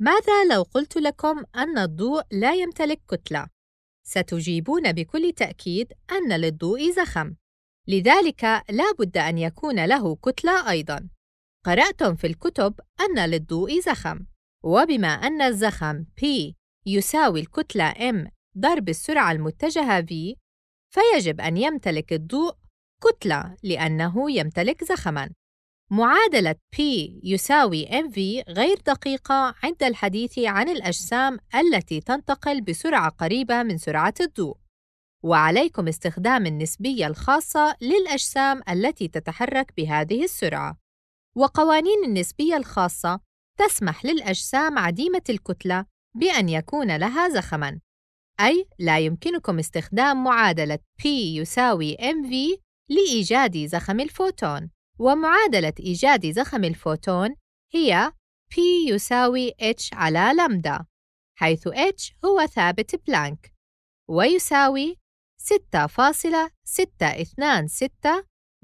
ماذا لو قلت لكم أن الضوء لا يمتلك كتلة؟ ستجيبون بكل تأكيد أن للضوء زخم، لذلك لا بد أن يكون له كتلة أيضاً. قرأتم في الكتب أن للضوء زخم، وبما أن الزخم P يساوي الكتلة M ضرب السرعة المتجهة V، فيجب أن يمتلك الضوء كتلة لأنه يمتلك زخمًا. معادلة P يساوي mv غير دقيقة عند الحديث عن الأجسام التي تنتقل بسرعة قريبة من سرعة الضوء، وعليكم استخدام النسبية الخاصة للأجسام التي تتحرك بهذه السرعة، وقوانين النسبية الخاصة تسمح للأجسام عديمة الكتلة بأن يكون لها زخمًا، أي لا يمكنكم استخدام معادلة P يساوي mv لإيجاد زخم الفوتون. ومعادلة إيجاد زخم الفوتون هي P يساوي H على لامدا حيث H هو ثابت بلانك ويساوي 6.626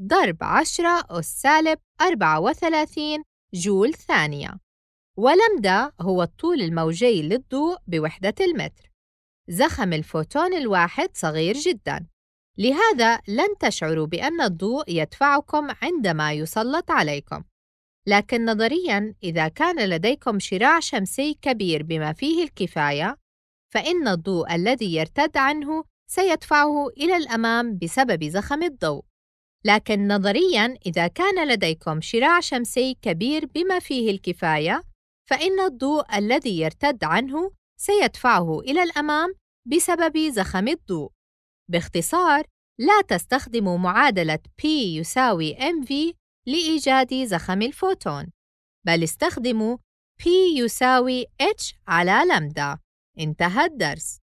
ضرب 10 أس سالب 34 جول ثانية ولمدا هو الطول الموجي للضوء بوحدة المتر زخم الفوتون الواحد صغير جداً لهذا لن تشعروا بأن الضوء يدفعكم عندما يسلط عليكم لكن نظرياً إذا كان لديكم شراع شمسي كبير بما فيه الكفاية فإن الضوء الذي يرتد عنه سيدفعه إلى الأمام بسبب زخم الضوء لكن نظرياً إذا كان لديكم شراع شمسي كبير بما فيه الكفاية فإن الضوء الذي يرتد عنه سيدفعه إلى الأمام بسبب زخم الضوء باختصار لا تستخدم معادلة P يساوي mv لإيجاد زخم الفوتون بل استخدموا P يساوي H على لمدا انتهى الدرس